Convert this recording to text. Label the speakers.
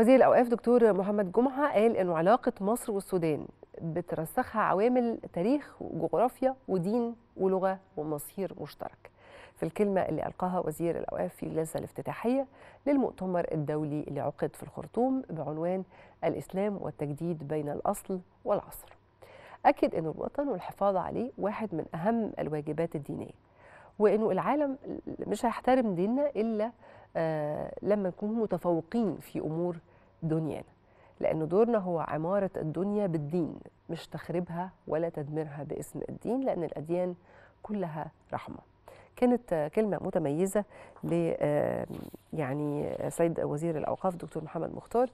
Speaker 1: وزير الأوقاف دكتور محمد جمعة قال أن علاقة مصر والسودان بترسخها عوامل تاريخ وجغرافيا ودين ولغة ومصير مشترك في الكلمة اللي ألقاها وزير الأوقاف في الجلسة الافتتاحية للمؤتمر الدولي اللي عقد في الخرطوم بعنوان الإسلام والتجديد بين الأصل والعصر أكد أن الوطن والحفاظ عليه واحد من أهم الواجبات الدينية وانه العالم مش هيحترم ديننا الا آه لما نكون متفوقين في امور دنيانا لأن دورنا هو عمارة الدنيا بالدين مش تخريبها ولا تدميرها باسم الدين لأن الأديان كلها رحمة كانت كلمة متميزة ل يعني سيد وزير
Speaker 2: الأوقاف دكتور محمد مختار